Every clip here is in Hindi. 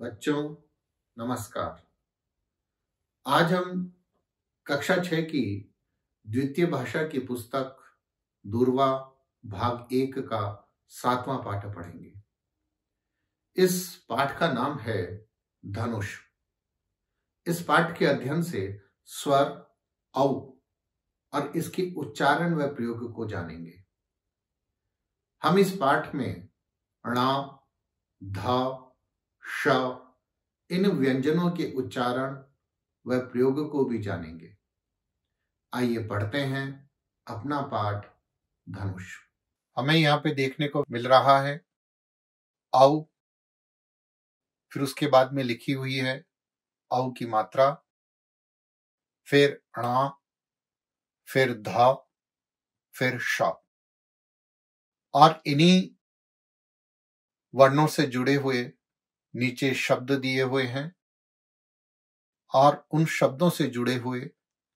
बच्चों नमस्कार आज हम कक्षा छ की द्वितीय भाषा की पुस्तक दूरवा भाग एक का सातवां पाठ पढ़ेंगे इस पाठ का नाम है धनुष इस पाठ के अध्ययन से स्वर औ और इसके उच्चारण व प्रयोग को जानेंगे हम इस पाठ में ण ध श इन व्यंजनों के उच्चारण व प्रयोग को भी जानेंगे आइए पढ़ते हैं अपना पाठ धनुष हमें यहाँ पे देखने को मिल रहा है औ फिर उसके बाद में लिखी हुई है औ की मात्रा फिर णा फिर ध फिर श और इन्हीं वर्णों से जुड़े हुए नीचे शब्द दिए हुए हैं और उन शब्दों से जुड़े हुए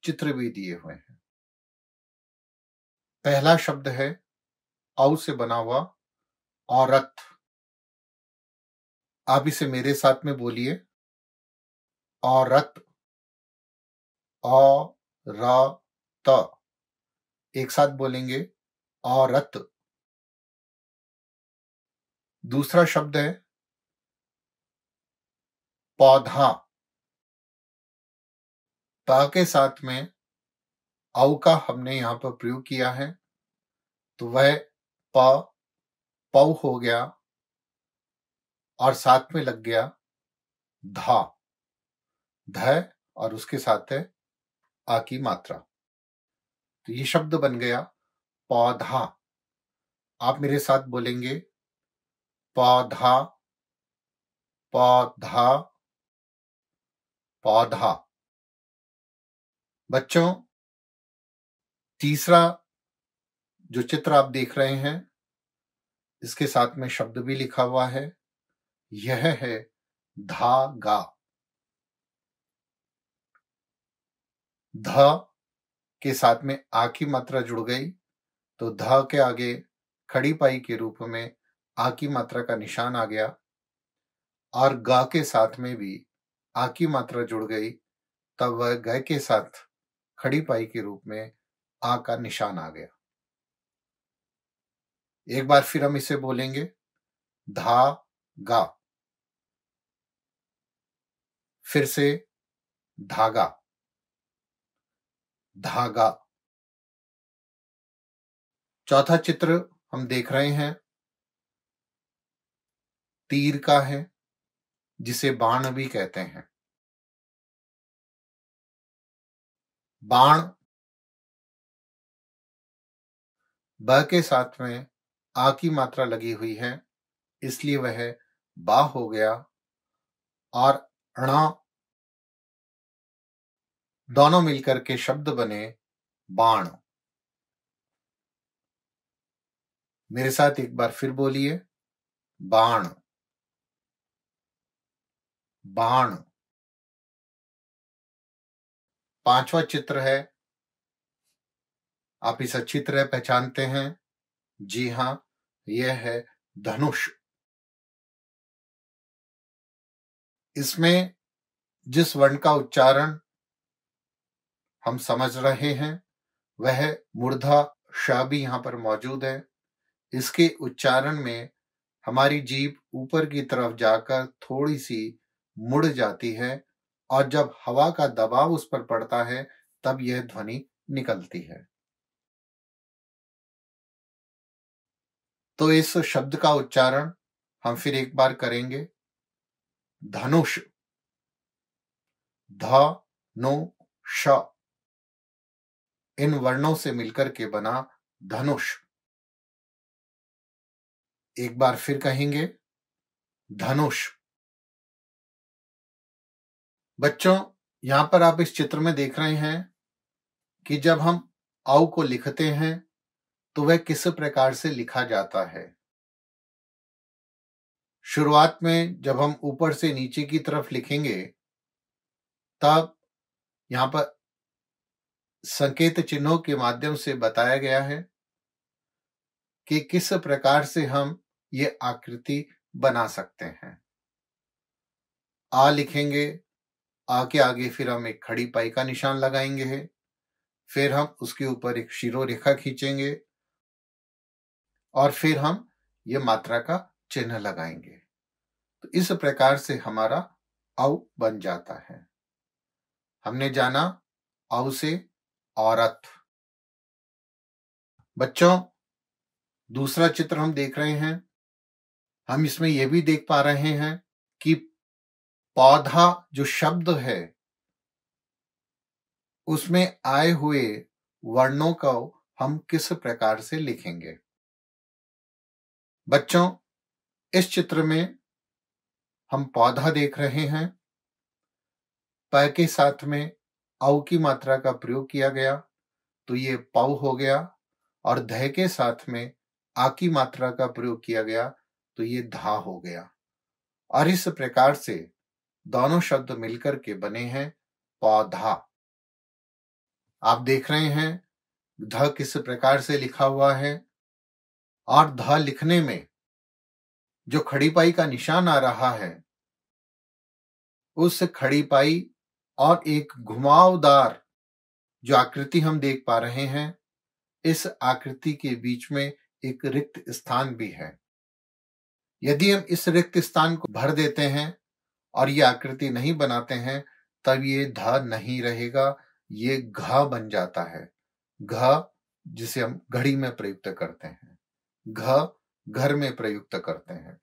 चित्र भी दिए हुए हैं पहला शब्द है औ से बना हुआ औरत आप इसे मेरे साथ में बोलिए औरत अ र त एक साथ बोलेंगे औरत दूसरा शब्द है पौधा ता के साथ में औ का हमने यहां पर प्रयोग किया है तो वह प पौ हो गया और साथ में लग गया धा ध और उसके साथ है आ की मात्रा तो ये शब्द बन गया पौधा आप मेरे साथ बोलेंगे पौधा पौधा पौधा बच्चों तीसरा जो चित्र आप देख रहे हैं इसके साथ में शब्द भी लिखा हुआ है यह है धागा ध के साथ में आ की मात्रा जुड़ गई तो ध के आगे खड़ी पाई के रूप में आ की मात्रा का निशान आ गया और ग के साथ में भी आ की मात्रा जुड़ गई तब वह गय के साथ खड़ी पाई के रूप में आ का निशान आ गया एक बार फिर हम इसे बोलेंगे धा गा फिर से धागा धागा चौथा चित्र हम देख रहे हैं तीर का है जिसे बाण भी कहते हैं बाण ब के साथ में आ की मात्रा लगी हुई है इसलिए वह बा हो गया और अणा दोनों मिलकर के शब्द बने बाण मेरे साथ एक बार फिर बोलिए बाण बाण पांचवा चित्र है आप इस अच्छी तरह पहचानते हैं जी हां यह है धनुष इसमें जिस वर्ण का उच्चारण हम समझ रहे हैं वह मूर्धा शाह भी यहां पर मौजूद है इसके उच्चारण में हमारी जीभ ऊपर की तरफ जाकर थोड़ी सी मुड़ जाती है और जब हवा का दबाव उस पर पड़ता है तब यह ध्वनि निकलती है तो इस शब्द का उच्चारण हम फिर एक बार करेंगे धनुष ध नो श इन वर्णों से मिलकर के बना धनुष एक बार फिर कहेंगे धनुष बच्चों यहां पर आप इस चित्र में देख रहे हैं कि जब हम आउ को लिखते हैं तो वह किस प्रकार से लिखा जाता है शुरुआत में जब हम ऊपर से नीचे की तरफ लिखेंगे तब यहाँ पर संकेत चिन्हों के माध्यम से बताया गया है कि किस प्रकार से हम ये आकृति बना सकते हैं आ लिखेंगे आगे आगे फिर हम एक खड़ी पाई का निशान लगाएंगे फिर हम उसके ऊपर एक शिरो रेखा खींचेंगे और फिर हम ये मात्रा का चिन्ह लगाएंगे तो इस प्रकार से हमारा औ बन जाता है हमने जाना औ से औरत बच्चों दूसरा चित्र हम देख रहे हैं हम इसमें यह भी देख पा रहे हैं कि पौधा जो शब्द है उसमें आए हुए वर्णों का हम किस प्रकार से लिखेंगे बच्चों इस चित्र में हम पौधा देख रहे हैं प के साथ में औ की मात्रा का प्रयोग किया गया तो ये पव हो गया और ध के साथ में आ की मात्रा का प्रयोग किया गया तो ये धा हो गया और इस प्रकार से दोनों शब्द मिलकर के बने हैं पौधा आप देख रहे हैं ध किस प्रकार से लिखा हुआ है और ध लिखने में जो खड़ीपाई का निशान आ रहा है उस खड़ीपाई और एक घुमावदार जो आकृति हम देख पा रहे हैं इस आकृति के बीच में एक रिक्त स्थान भी है यदि हम इस रिक्त स्थान को भर देते हैं और ये आकृति नहीं बनाते हैं तब ये ध नहीं रहेगा ये घ बन जाता है घ जिसे हम घड़ी में प्रयुक्त करते हैं घ घर में प्रयुक्त करते हैं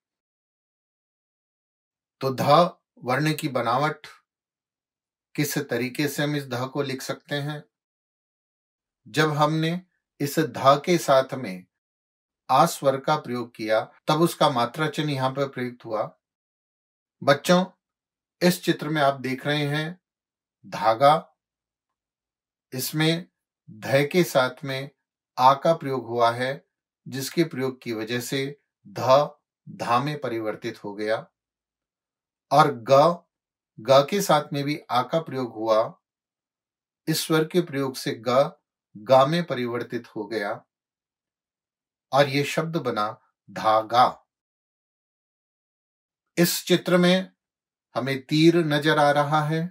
तो ध वर्ण की बनावट किस तरीके से हम इस ध को लिख सकते हैं जब हमने इस ध के साथ में आ स्वर का प्रयोग किया तब उसका मात्रा चिन्ह यहां पर प्रयुक्त हुआ बच्चों इस चित्र में आप देख रहे हैं धागा इसमें धय के साथ में आ का प्रयोग हुआ है जिसके प्रयोग की वजह से ध धा में परिवर्तित हो गया और ग ग के साथ में भी आ का प्रयोग हुआ इस स्वर के प्रयोग से ग गा में परिवर्तित हो गया और ये शब्द बना धागा इस चित्र में हमें तीर नजर आ रहा है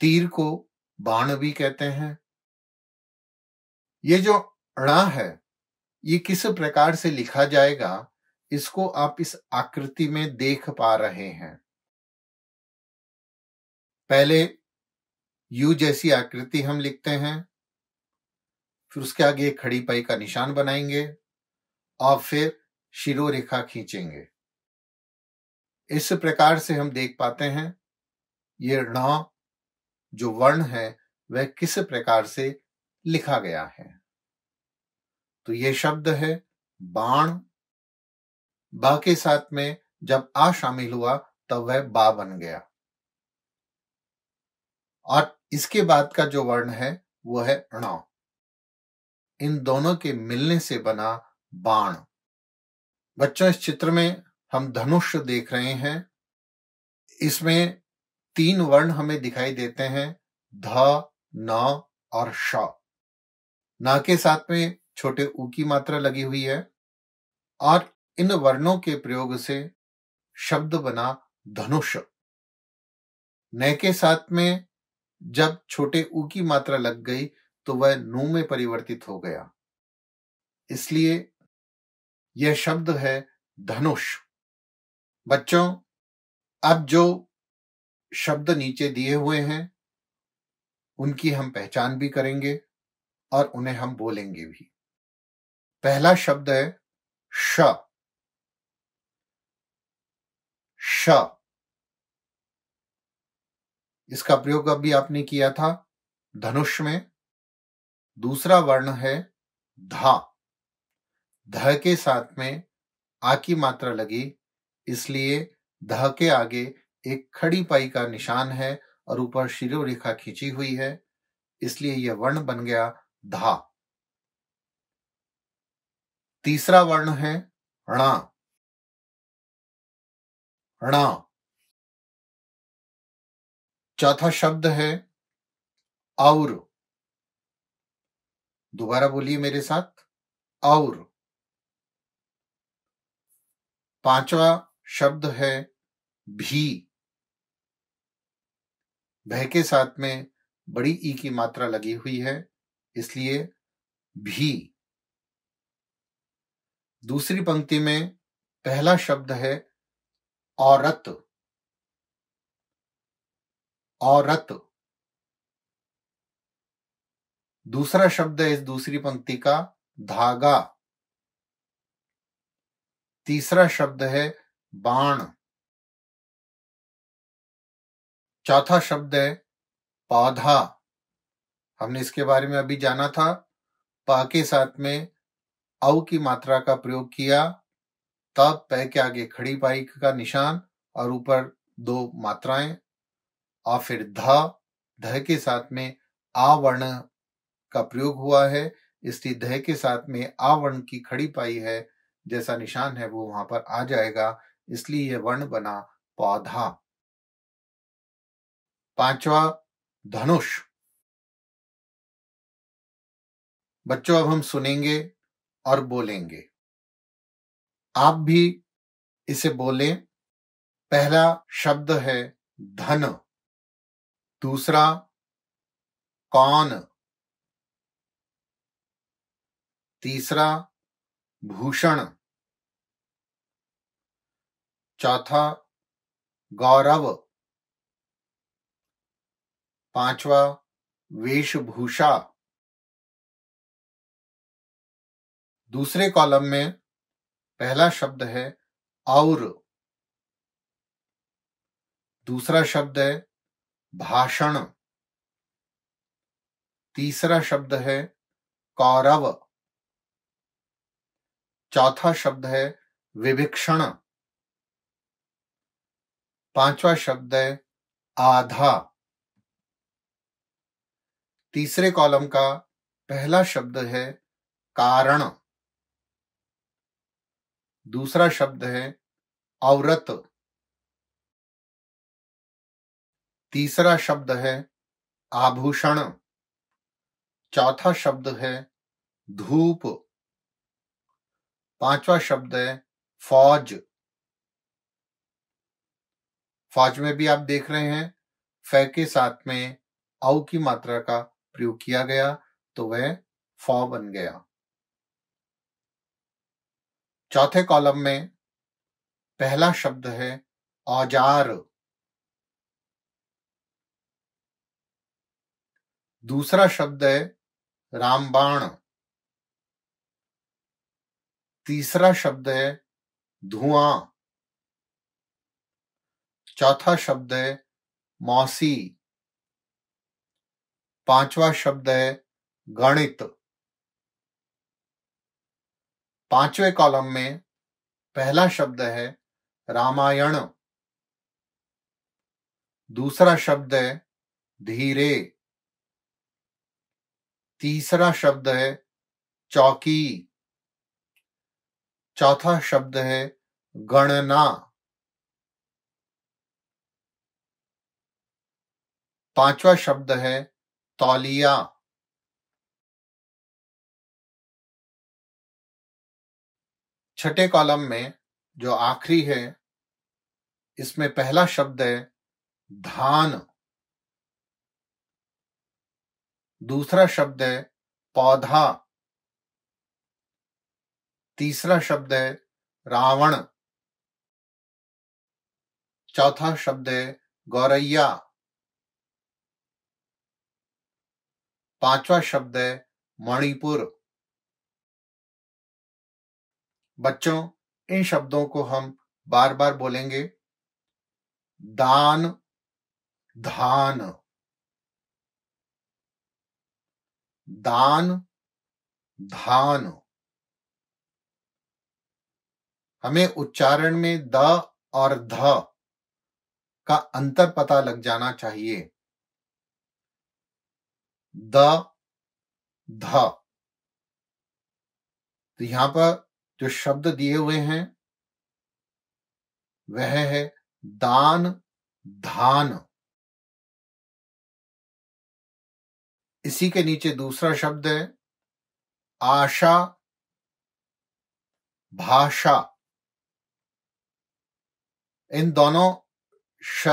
तीर को बाण भी कहते हैं ये जो अणा है ये किस प्रकार से लिखा जाएगा इसको आप इस आकृति में देख पा रहे हैं पहले यू जैसी आकृति हम लिखते हैं फिर उसके आगे खड़ी पाई का निशान बनाएंगे और फिर शिरो रेखा खींचेंगे इस प्रकार से हम देख पाते हैं ये ण जो वर्ण है वह किस प्रकार से लिखा गया है तो ये शब्द है बाण बा के साथ में जब आ शामिल हुआ तब वह बा बन गया और इसके बाद का जो वर्ण है वह है ण इन दोनों के मिलने से बना बाण बच्चों इस चित्र में हम धनुष देख रहे हैं इसमें तीन वर्ण हमें दिखाई देते हैं ध न और श ना के साथ में छोटे ऊ की मात्रा लगी हुई है और इन वर्णों के प्रयोग से शब्द बना धनुष न के साथ में जब छोटे ऊ की मात्रा लग गई तो वह नू में परिवर्तित हो गया इसलिए यह शब्द है धनुष बच्चों अब जो शब्द नीचे दिए हुए हैं उनकी हम पहचान भी करेंगे और उन्हें हम बोलेंगे भी पहला शब्द है श श इसका प्रयोग अभी आपने किया था धनुष में दूसरा वर्ण है धा ध के साथ में आ की मात्रा लगी इसलिए दह के आगे एक खड़ी पाई का निशान है और ऊपर शिरो रेखा खींची हुई है इसलिए यह वर्ण बन गया धा तीसरा वर्ण है णा णा चौथा शब्द है और दोबारा बोलिए मेरे साथ और पांचवा शब्द है भी भय के साथ में बड़ी ई की मात्रा लगी हुई है इसलिए भी दूसरी पंक्ति में पहला शब्द है औरत औरत दूसरा शब्द है इस दूसरी पंक्ति का धागा तीसरा शब्द है बाण चौथा शब्द है पौधा हमने इसके बारे में अभी जाना था पा के साथ में औ की मात्रा का प्रयोग किया तब पै के आगे खड़ी पाई का निशान और ऊपर दो मात्राएं और फिर ध ध के साथ में आवर्ण का प्रयोग हुआ है इसलिए ध के साथ में आवर्ण की खड़ी पाई है जैसा निशान है वो वहां पर आ जाएगा इसलिए यह वर्ण बना पौधा पांचवा धनुष बच्चों अब हम सुनेंगे और बोलेंगे आप भी इसे बोलें पहला शब्द है धन दूसरा कौन तीसरा भूषण चौथा गौरव पांचवा वेशभूषा दूसरे कॉलम में पहला शब्द है और दूसरा शब्द है भाषण तीसरा शब्द है कौरव चौथा शब्द है विभिक्षण पांचवा शब्द है आधा तीसरे कॉलम का पहला शब्द है कारण दूसरा शब्द है औरत तीसरा शब्द है आभूषण चौथा शब्द है धूप पांचवा शब्द है फौज फौज में भी आप देख रहे हैं फै के साथ में औ की मात्रा का प्रयोग किया गया तो वह फौ बन गया चौथे कॉलम में पहला शब्द है औजार दूसरा शब्द है रामबाण तीसरा शब्द है धुआं चौथा शब्द है मौसी पांचवा शब्द है गणित पांचवें कॉलम में पहला शब्द है रामायण दूसरा शब्द है धीरे तीसरा शब्द है चौकी चौथा शब्द है गणना पांचवा शब्द है तौलिया छठे कॉलम में जो आखिरी है इसमें पहला शब्द है धान दूसरा शब्द है पौधा तीसरा शब्द है रावण चौथा शब्द है गौरैया पांचवा शब्द है मणिपुर बच्चों इन शब्दों को हम बार बार बोलेंगे दान धान दान धान हमें उच्चारण में द और ध का अंतर पता लग जाना चाहिए द ध तो यहां पर जो शब्द दिए हुए हैं वह है दान धान इसी के नीचे दूसरा शब्द है आशा भाषा इन दोनों श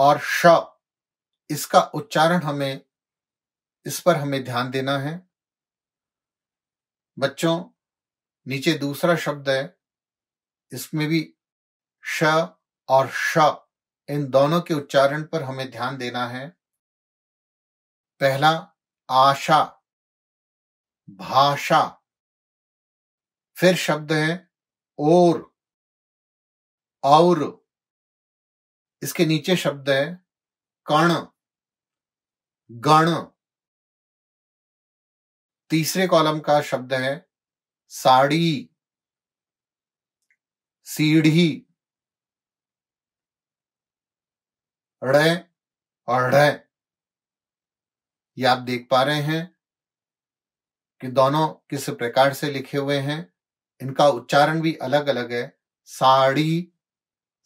और श इसका उच्चारण हमें इस पर हमें ध्यान देना है बच्चों नीचे दूसरा शब्द है इसमें भी श और श इन दोनों के उच्चारण पर हमें ध्यान देना है पहला आशा भाषा फिर शब्द है और और इसके नीचे शब्द है कर्ण गण तीसरे कॉलम का शब्द है साड़ी सीढ़ी ड़े और ढे ये आप देख पा रहे हैं कि दोनों किस प्रकार से लिखे हुए हैं इनका उच्चारण भी अलग अलग है साड़ी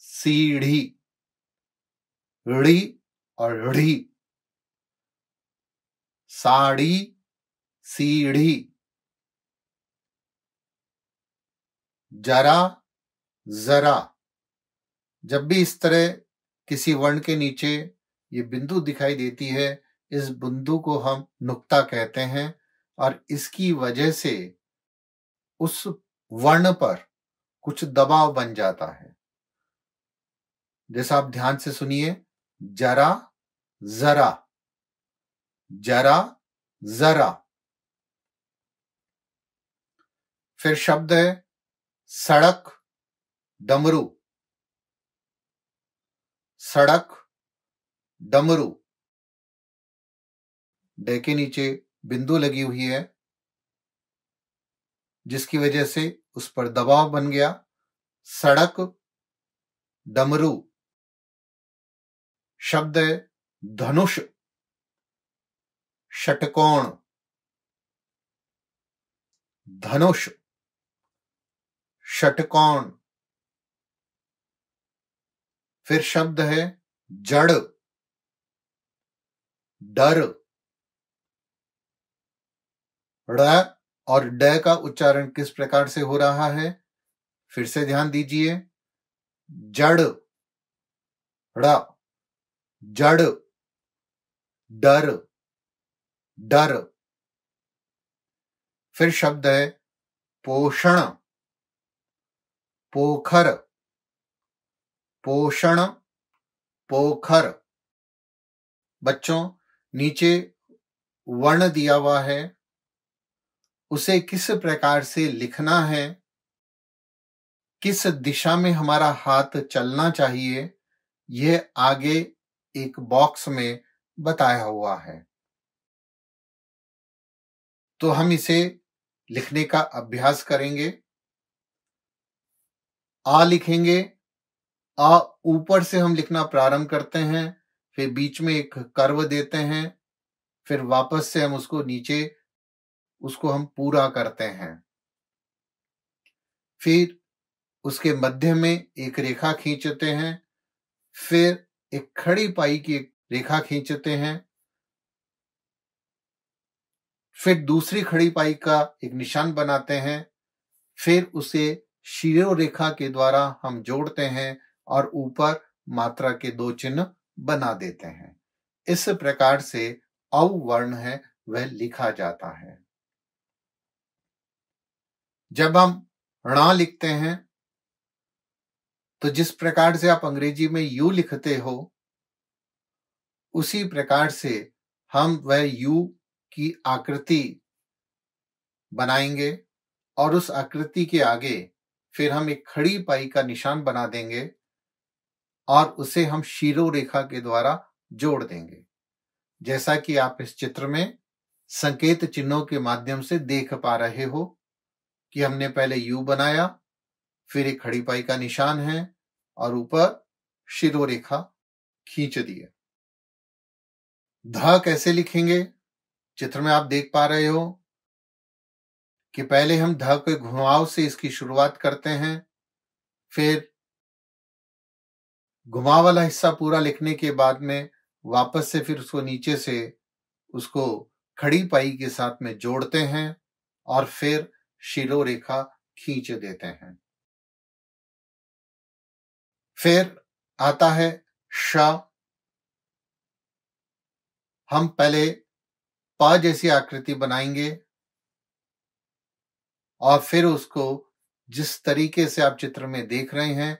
सीढ़ी ड़ी और ढी साड़ी सीढ़ी जरा जरा जब भी इस तरह किसी वर्ण के नीचे ये बिंदु दिखाई देती है इस बिंदु को हम नुक्ता कहते हैं और इसकी वजह से उस वर्ण पर कुछ दबाव बन जाता है जैसा आप ध्यान से सुनिए जरा जरा जरा जरा फिर शब्द है सड़क डमरू सड़क डमरू डे के नीचे बिंदु लगी हुई है जिसकी वजह से उस पर दबाव बन गया सड़क डमरू शब्द है धनुष षटकोण धनुष षटकोण फिर शब्द है जड़ डर ड और ड का उच्चारण किस प्रकार से हो रहा है फिर से ध्यान दीजिए जड़ ड जड़ डर डर फिर शब्द है पोषण पोखर पोषण पोखर बच्चों नीचे वर्ण दिया हुआ है उसे किस प्रकार से लिखना है किस दिशा में हमारा हाथ चलना चाहिए यह आगे एक बॉक्स में बताया हुआ है तो हम इसे लिखने का अभ्यास करेंगे आ लिखेंगे आ ऊपर से हम लिखना प्रारंभ करते हैं फिर बीच में एक कर्व देते हैं फिर वापस से हम उसको नीचे उसको हम पूरा करते हैं फिर उसके मध्य में एक रेखा खींचते हैं फिर एक खड़ी पाई की एक रेखा खींचते हैं फिर दूसरी खड़ी पाई का एक निशान बनाते हैं फिर उसे शीरो रेखा के द्वारा हम जोड़ते हैं और ऊपर मात्रा के दो चिन्ह बना देते हैं इस प्रकार से औ वर्ण है वह लिखा जाता है जब हम ण लिखते हैं तो जिस प्रकार से आप अंग्रेजी में यू लिखते हो उसी प्रकार से हम वह यू की आकृति बनाएंगे और उस आकृति के आगे फिर हम एक खड़ी पाई का निशान बना देंगे और उसे हम शीरो रेखा के द्वारा जोड़ देंगे जैसा कि आप इस चित्र में संकेत चिन्हों के माध्यम से देख पा रहे हो कि हमने पहले यू बनाया फिर एक खड़ी पाई का निशान है और ऊपर शिरो रेखा खींच दिए ध कैसे लिखेंगे चित्र में आप देख पा रहे हो कि पहले हम ध के घुमाव से इसकी शुरुआत करते हैं फिर घुमाव वाला हिस्सा पूरा लिखने के बाद में वापस से फिर उसको नीचे से उसको खड़ी पाई के साथ में जोड़ते हैं और फिर शिरो रेखा खींच देते हैं फिर आता है श हम पहले पा जैसी आकृति बनाएंगे और फिर उसको जिस तरीके से आप चित्र में देख रहे हैं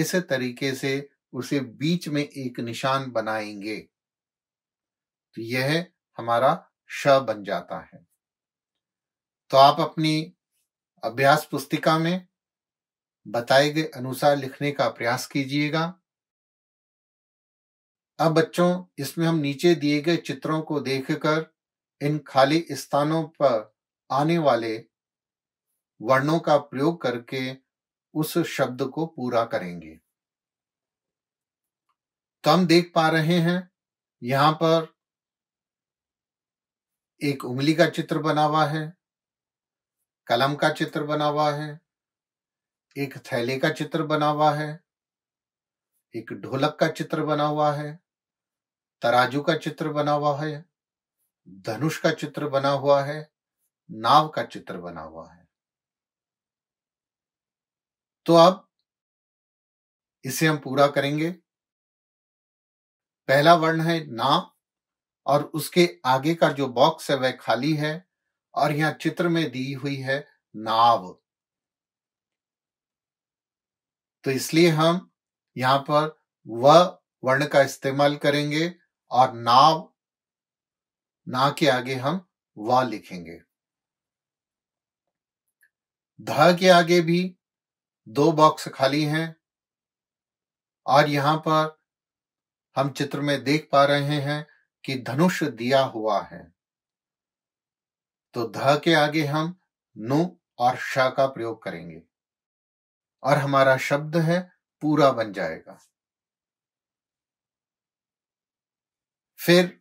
इस तरीके से उसे बीच में एक निशान बनाएंगे तो यह हमारा श बन जाता है तो आप अपनी अभ्यास पुस्तिका में बताए गए अनुसार लिखने का प्रयास कीजिएगा अब बच्चों इसमें हम नीचे दिए गए चित्रों को देखकर इन खाली स्थानों पर आने वाले वर्णों का प्रयोग करके उस शब्द को पूरा करेंगे तो हम देख पा रहे हैं यहां पर एक उंगली का चित्र बना हुआ है कलम का चित्र बना हुआ है एक थैले का चित्र बना हुआ है एक ढोलक का चित्र बना हुआ है तराजू का चित्र बना हुआ है धनुष का चित्र बना हुआ है नाव का चित्र बना हुआ है तो अब इसे हम पूरा करेंगे पहला वर्ण है नाव और उसके आगे का जो बॉक्स है वह खाली है और यहां चित्र में दी हुई है नाव तो इसलिए हम यहां पर व वर्ण का इस्तेमाल करेंगे और नाव ना के आगे हम वा लिखेंगे ध के आगे भी दो बॉक्स खाली हैं और यहां पर हम चित्र में देख पा रहे हैं कि धनुष दिया हुआ है तो ध के आगे हम नु और श का प्रयोग करेंगे और हमारा शब्द है पूरा बन जाएगा फिर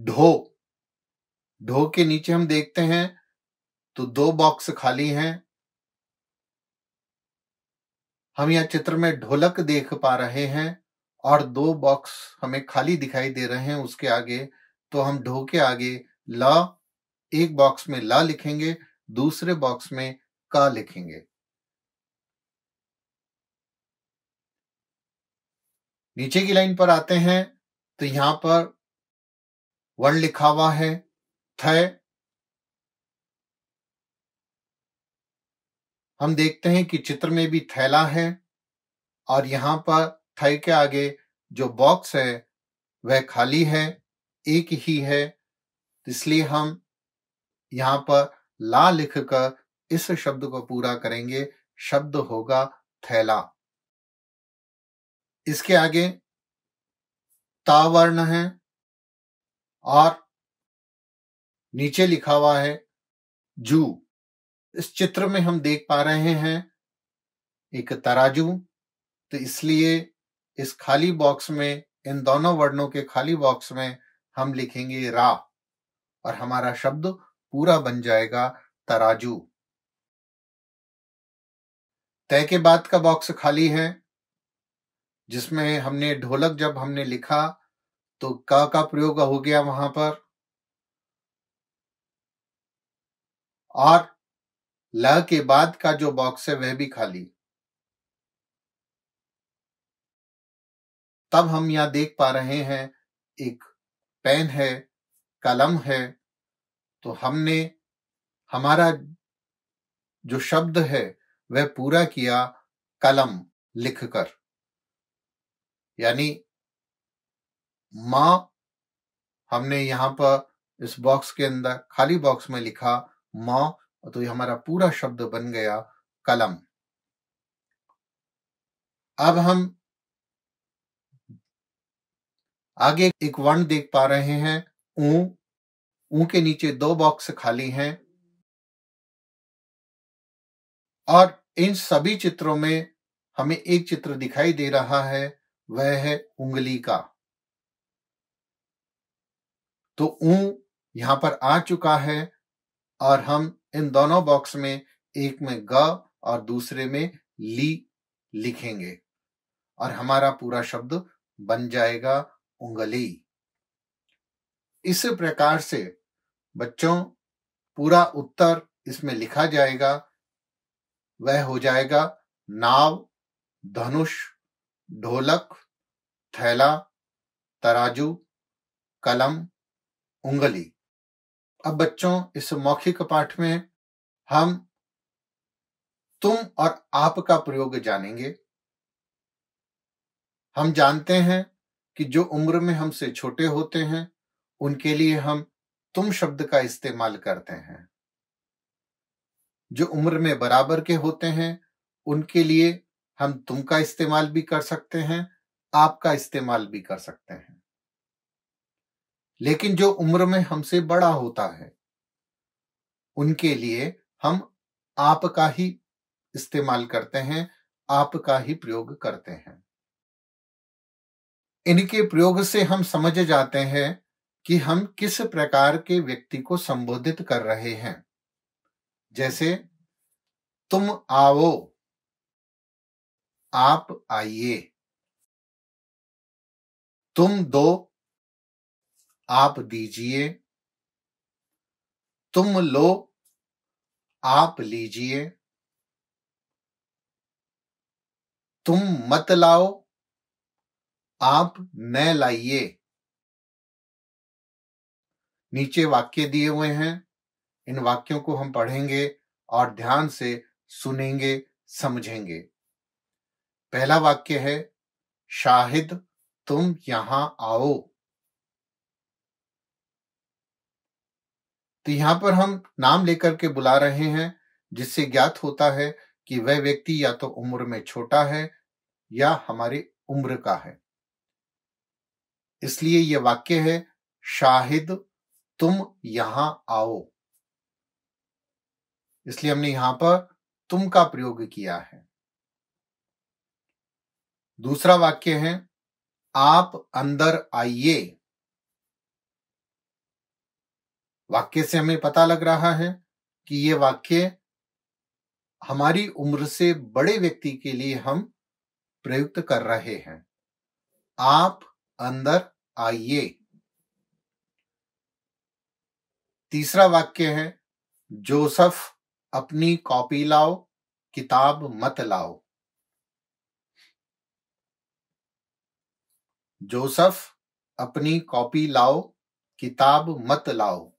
ढो ढो के नीचे हम देखते हैं तो दो बॉक्स खाली हैं हम यह चित्र में ढोलक देख पा रहे हैं और दो बॉक्स हमें खाली दिखाई दे रहे हैं उसके आगे तो हम ढो के आगे ला एक बॉक्स में ला लिखेंगे दूसरे बॉक्स में का लिखेंगे नीचे की लाइन पर आते हैं तो यहां पर वर्ण लिखा हुआ है थ हम देखते हैं कि चित्र में भी थैला है और यहां पर थय के आगे जो बॉक्स है वह खाली है एक ही है इसलिए हम यहां पर ला लिख कर इस शब्द को पूरा करेंगे शब्द होगा थैला इसके आगे तावर्ण है और नीचे लिखा हुआ है जू इस चित्र में हम देख पा रहे हैं एक तराजू तो इसलिए इस खाली बॉक्स में इन दोनों वर्णों के खाली बॉक्स में हम लिखेंगे रा और हमारा शब्द पूरा बन जाएगा तराजू तय के बाद का बॉक्स खाली है जिसमें हमने ढोलक जब हमने लिखा तो का का प्रयोग हो गया वहां पर और ल के बाद का जो बॉक्स है वह भी खाली तब हम यहां देख पा रहे हैं एक पेन है कलम है तो हमने हमारा जो शब्द है वह पूरा किया कलम लिखकर यानी मां हमने यहाँ पर इस बॉक्स के अंदर खाली बॉक्स में लिखा मां तो ये हमारा पूरा शब्द बन गया कलम अब हम आगे एक वर्ण देख पा रहे हैं ऊ ऊ के नीचे दो बॉक्स खाली हैं और इन सभी चित्रों में हमें एक चित्र दिखाई दे रहा है वह है उंगली का तो ऊ यहां पर आ चुका है और हम इन दोनों बॉक्स में एक में ग और दूसरे में ली लिखेंगे और हमारा पूरा शब्द बन जाएगा उंगली इस प्रकार से बच्चों पूरा उत्तर इसमें लिखा जाएगा वह हो जाएगा नाव धनुष ढोलक थैला तराजू कलम उंगली अब बच्चों इस मौखिक पाठ में हम तुम और आप का प्रयोग जानेंगे हम जानते हैं कि जो उम्र में हमसे छोटे होते हैं उनके लिए हम तुम शब्द का इस्तेमाल करते हैं जो उम्र में बराबर के होते हैं उनके लिए हम तुम का इस्तेमाल भी कर सकते हैं आपका इस्तेमाल भी कर सकते हैं लेकिन जो उम्र में हमसे बड़ा होता है उनके लिए हम आप का ही इस्तेमाल करते हैं आप का ही प्रयोग करते हैं इनके प्रयोग से हम समझ जाते हैं कि हम किस प्रकार के व्यक्ति को संबोधित कर रहे हैं जैसे तुम आओ आप आइए तुम दो आप दीजिए तुम लो आप लीजिए तुम मत लाओ आप न लाइए नीचे वाक्य दिए हुए हैं इन वाक्यों को हम पढ़ेंगे और ध्यान से सुनेंगे समझेंगे पहला वाक्य है शाहिद तुम यहां आओ तो यहाँ पर हम नाम लेकर के बुला रहे हैं जिससे ज्ञात होता है कि वह व्यक्ति या तो उम्र में छोटा है या हमारी उम्र का है इसलिए यह वाक्य है शाहिद तुम यहां आओ इसलिए हमने यहां पर तुम का प्रयोग किया है दूसरा वाक्य है आप अंदर आइए वाक्य से हमें पता लग रहा है कि ये वाक्य हमारी उम्र से बड़े व्यक्ति के लिए हम प्रयुक्त कर रहे हैं आप अंदर आइए तीसरा वाक्य है जोसफ अपनी कॉपी लाओ किताब मत लाओ जोसफ अपनी कॉपी लाओ किताब मत लाओ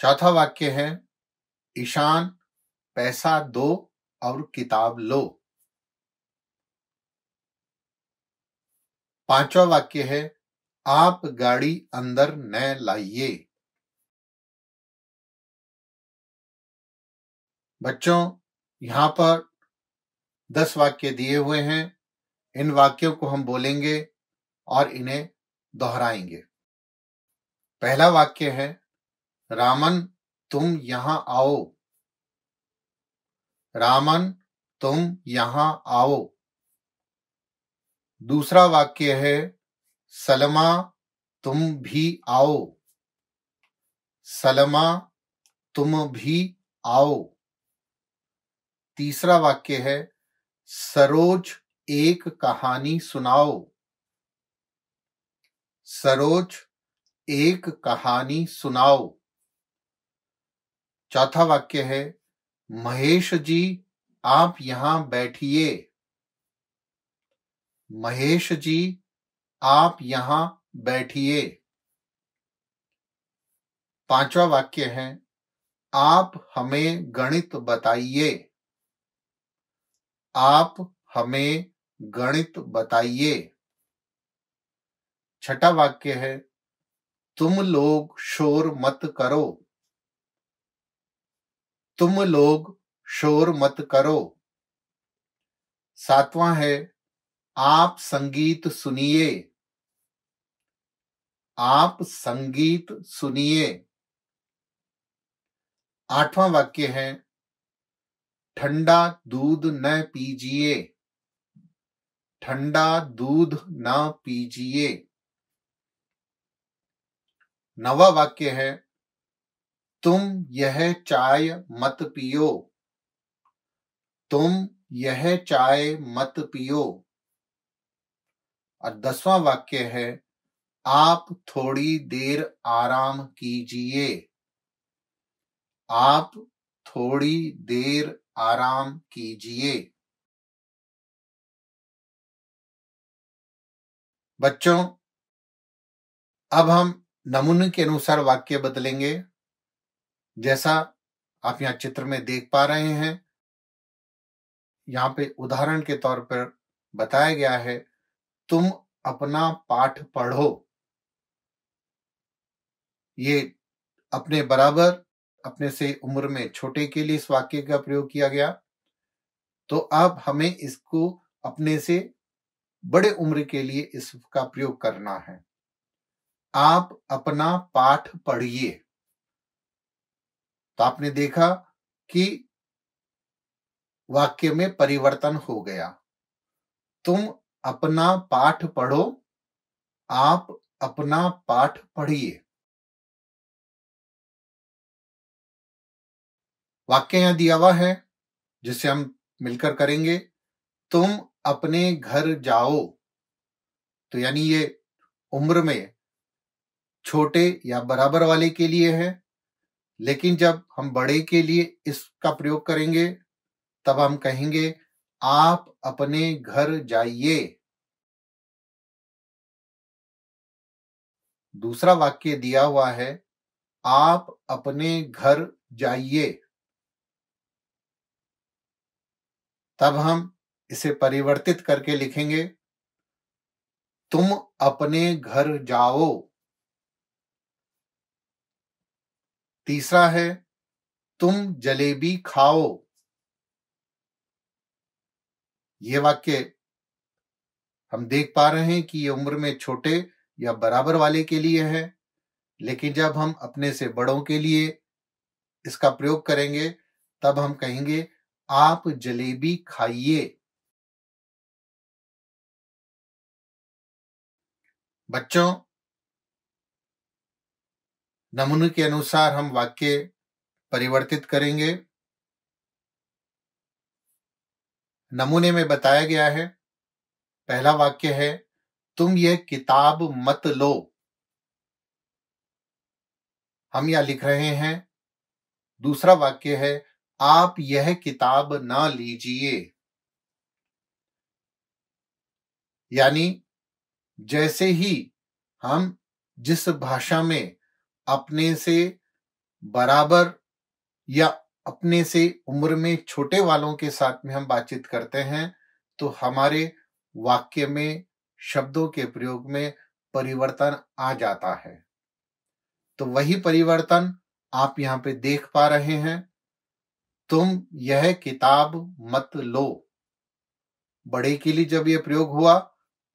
चौथा वाक्य है ईशान पैसा दो और किताब लो पांचवा वाक्य है आप गाड़ी अंदर न लाइए बच्चों यहां पर दस वाक्य दिए हुए हैं इन वाक्यों को हम बोलेंगे और इन्हें दोहराएंगे पहला वाक्य है रामन तुम यहां आओ रामन तुम यहां आओ दूसरा वाक्य है सलमा तुम भी आओ सलमा तुम भी आओ तीसरा वाक्य है सरोज एक कहानी सुनाओ सरोज एक कहानी सुनाओ चौथा वाक्य है महेश जी आप यहां बैठिए महेश जी आप यहां बैठिए पांचवा वाक्य है आप हमें गणित बताइए आप हमें गणित बताइए छठा वाक्य है तुम लोग शोर मत करो तुम लोग शोर मत करो सातवां है आप संगीत सुनिए आप संगीत सुनिए आठवां वाक्य है ठंडा दूध न पीजिए ठंडा दूध न पीजिए नवा वाक्य है तुम यह चाय मत पियो तुम यह चाय मत पियो और दसवां वाक्य है आप थोड़ी देर आराम कीजिए आप थोड़ी देर आराम कीजिए बच्चों अब हम नमूने के अनुसार वाक्य बदलेंगे जैसा आप यहाँ चित्र में देख पा रहे हैं यहाँ पे उदाहरण के तौर पर बताया गया है तुम अपना पाठ पढ़ो ये अपने बराबर अपने से उम्र में छोटे के लिए इस वाक्य का प्रयोग किया गया तो अब हमें इसको अपने से बड़े उम्र के लिए इसका प्रयोग करना है आप अपना पाठ पढ़िए तो आपने देखा कि वाक्य में परिवर्तन हो गया तुम अपना पाठ पढ़ो आप अपना पाठ पढ़िए वाक्य यहां दिया हुआ है जिसे हम मिलकर करेंगे तुम अपने घर जाओ तो यानी ये उम्र में छोटे या बराबर वाले के लिए है लेकिन जब हम बड़े के लिए इसका प्रयोग करेंगे तब हम कहेंगे आप अपने घर जाइए दूसरा वाक्य दिया हुआ है आप अपने घर जाइए तब हम इसे परिवर्तित करके लिखेंगे तुम अपने घर जाओ तीसरा है तुम जलेबी खाओ ये वाक्य हम देख पा रहे हैं कि ये उम्र में छोटे या बराबर वाले के लिए है लेकिन जब हम अपने से बड़ों के लिए इसका प्रयोग करेंगे तब हम कहेंगे आप जलेबी खाइए बच्चों नमूने के अनुसार हम वाक्य परिवर्तित करेंगे नमूने में बताया गया है पहला वाक्य है तुम यह किताब मत लो हम यह लिख रहे हैं दूसरा वाक्य है आप यह किताब ना लीजिए यानी जैसे ही हम जिस भाषा में अपने से बराबर या अपने से उम्र में छोटे वालों के साथ में हम बातचीत करते हैं तो हमारे वाक्य में शब्दों के प्रयोग में परिवर्तन आ जाता है तो वही परिवर्तन आप यहां पे देख पा रहे हैं तुम यह किताब मत लो बड़े के लिए जब यह प्रयोग हुआ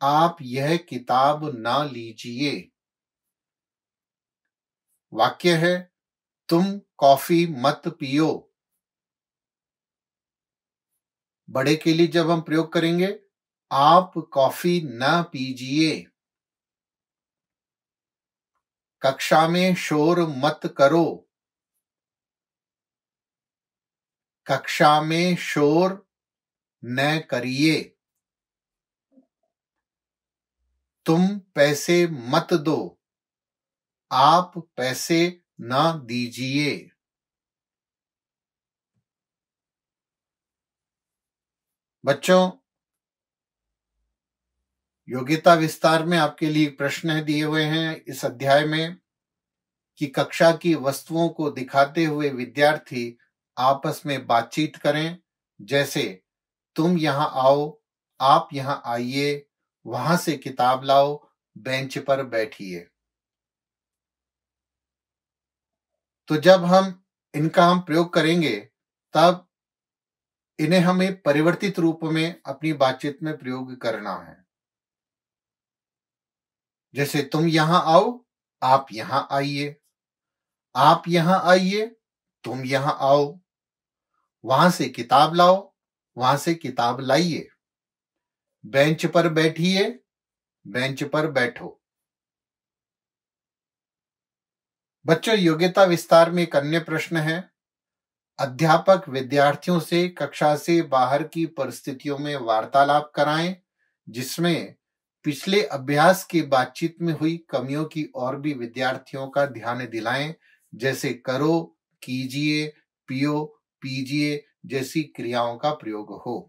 आप यह किताब ना लीजिए वाक्य है तुम कॉफी मत पियो बड़े के लिए जब हम प्रयोग करेंगे आप कॉफी न पीजिए कक्षा में शोर मत करो कक्षा में शोर न करिए तुम पैसे मत दो आप पैसे ना दीजिए बच्चों योग्यता विस्तार में आपके लिए प्रश्न दिए हुए हैं इस अध्याय में कि कक्षा की वस्तुओं को दिखाते हुए विद्यार्थी आपस में बातचीत करें जैसे तुम यहां आओ आप यहां आइए वहां से किताब लाओ बेंच पर बैठिए तो जब हम इनका हम प्रयोग करेंगे तब इन्हें हमें परिवर्तित रूप में अपनी बातचीत में प्रयोग करना है जैसे तुम यहां आओ आप यहां आइए आप यहां आइए तुम यहां आओ वहां से किताब लाओ वहां से किताब लाइए बेंच पर बैठिए बेंच पर बैठो बच्चों योग्यता विस्तार में एक अन्य प्रश्न है अध्यापक विद्यार्थियों से कक्षा से बाहर की परिस्थितियों में वार्तालाप कराएं जिसमें पिछले अभ्यास की बातचीत में हुई कमियों की और भी विद्यार्थियों का ध्यान दिलाएं जैसे करो कीजिए पियो पीजिए जैसी क्रियाओं का प्रयोग हो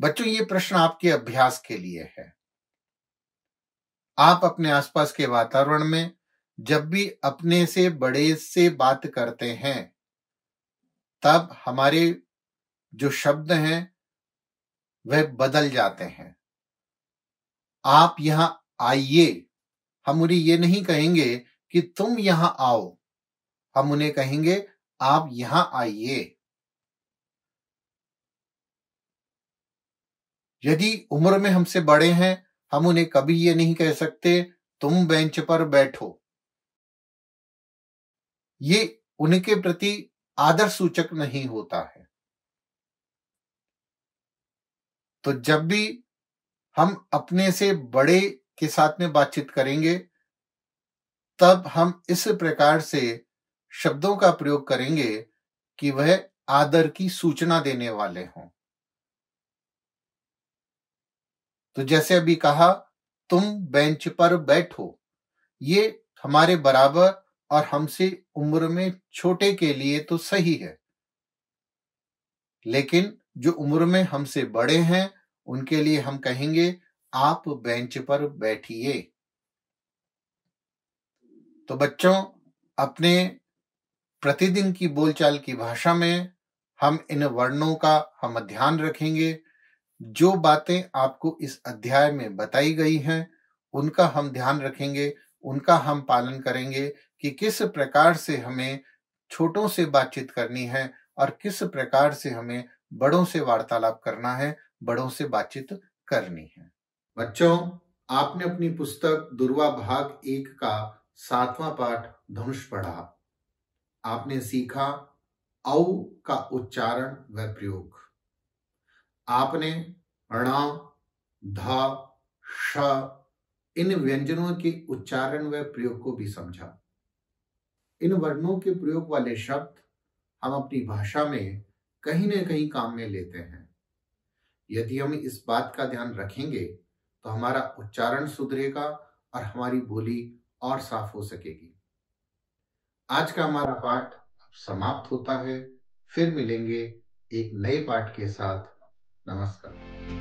बच्चों ये प्रश्न आपके अभ्यास के लिए है आप अपने आसपास के वातावरण में जब भी अपने से बड़े से बात करते हैं तब हमारे जो शब्द हैं वह बदल जाते हैं आप यहां आइए हम उन्हें ये नहीं कहेंगे कि तुम यहां आओ हम उन्हें कहेंगे आप यहां आइए यदि उम्र में हमसे बड़े हैं हम उन्हें कभी ये नहीं कह सकते तुम बेंच पर बैठो ये उनके प्रति आदर सूचक नहीं होता है तो जब भी हम अपने से बड़े के साथ में बातचीत करेंगे तब हम इस प्रकार से शब्दों का प्रयोग करेंगे कि वह आदर की सूचना देने वाले हों तो जैसे अभी कहा तुम बेंच पर बैठो ये हमारे बराबर और हमसे उम्र में छोटे के लिए तो सही है लेकिन जो उम्र में हमसे बड़े हैं उनके लिए हम कहेंगे आप बेंच पर बैठिए तो बच्चों अपने प्रतिदिन की बोलचाल की भाषा में हम इन वर्णों का हम ध्यान रखेंगे जो बातें आपको इस अध्याय में बताई गई हैं उनका हम ध्यान रखेंगे उनका हम पालन करेंगे कि किस प्रकार से हमें छोटों से बातचीत करनी है और किस प्रकार से हमें बड़ों से वार्तालाप करना है बड़ों से बातचीत करनी है बच्चों आपने अपनी पुस्तक दुर्वा भाग एक का सातवां पाठ धनुष पढ़ा आपने सीखा औ का उच्चारण व प्रयोग आपने ण ध इन व्यंजनों के उच्चारण व प्रयोग को भी समझा इन वर्णों के प्रयोग वाले शब्द हम अपनी भाषा में कहीं न कहीं काम में लेते हैं यदि हम इस बात का ध्यान रखेंगे तो हमारा उच्चारण सुधरेगा और हमारी बोली और साफ हो सकेगी आज का हमारा पाठ समाप्त होता है फिर मिलेंगे एक नए पाठ के साथ नमस्कार